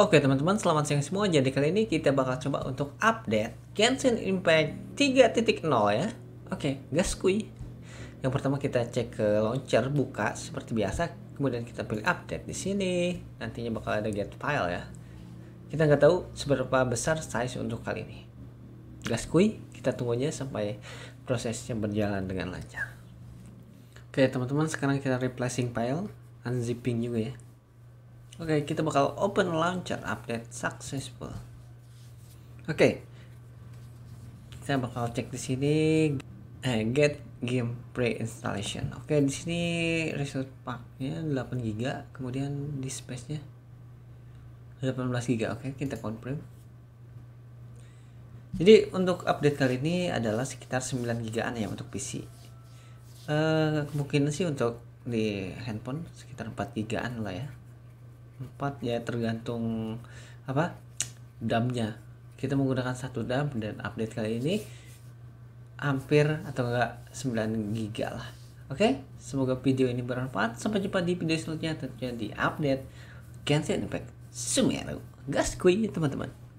Oke teman-teman, selamat siang semua. Jadi kali ini kita bakal coba untuk update Genshin Impact 3.0 ya. Oke, gas kui. Yang pertama kita cek ke launcher buka seperti biasa, kemudian kita pilih update di sini. Nantinya bakal ada get file ya. Kita nggak tahu seberapa besar size untuk kali ini. Gas kui kita tunggu aja sampai prosesnya berjalan dengan lancar. Oke teman-teman, sekarang kita replacing file, unzipping juga ya. Oke, okay, kita bakal open launcher update successful. Oke. Okay. Kita bakal cek di sini eh, get game pre-installation. Oke, okay, di sini resource packnya 8 GB, kemudian disk space-nya 18 GB. Oke, okay, kita confirm. Jadi untuk update kali ini adalah sekitar 9 gigaan ya untuk PC. Uh, eh, kemungkinan sih untuk di handphone sekitar 4 gigaan lah ya empat ya tergantung apa damnya kita menggunakan satu dam dan update kali ini hampir atau enggak 9 giga lah oke okay? semoga video ini bermanfaat sampai jumpa di video selanjutnya tentunya di update Genshin Impact Sumeru gas kuy teman-teman